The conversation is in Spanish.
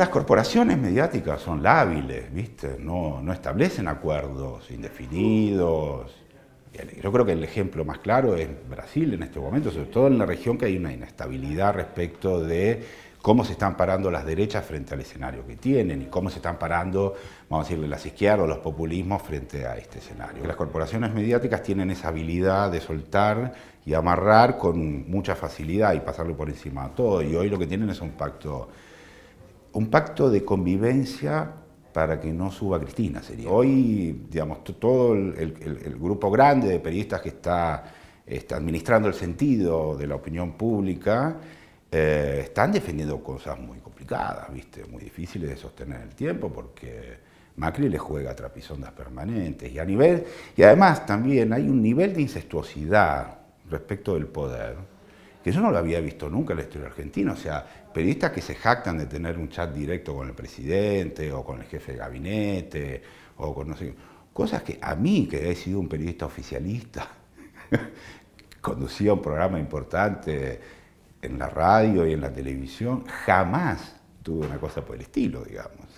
Las corporaciones mediáticas son lábiles, ¿viste? No, establecen acuerdos indefinidos. Yo creo que el ejemplo más claro es Brasil en este momento, sobre todo en la región que hay una inestabilidad respecto de cómo se están parando las derechas frente al escenario que tienen y cómo se están parando, vamos a decirle, las izquierdas o los populismos frente a este escenario. Las corporaciones mediáticas tienen esa habilidad de soltar y amarrar con mucha facilidad y pasarlo por encima a todo y hoy lo que tienen es un pacto un pacto de convivencia para que no suba Cristina sería. Hoy, digamos, todo el, grupo grande de periodistas que está, administrando el sentido de la opinión pública eh, están defendiendo cosas muy complicadas, ¿viste? muy difíciles de sostener el tiempo porque Macri le juega trapisondas permanentes y a nivel y además también hay un nivel de incestuosidad respecto del poder que yo no lo había visto nunca en la historia argentina. O sea, periodistas que se jactan de tener un chat directo con el presidente o con el jefe de gabinete o con no sé Cosas que a mí, que he sido un periodista oficialista, conducía un programa importante en la radio y en la televisión, jamás tuve una cosa por el estilo, digamos.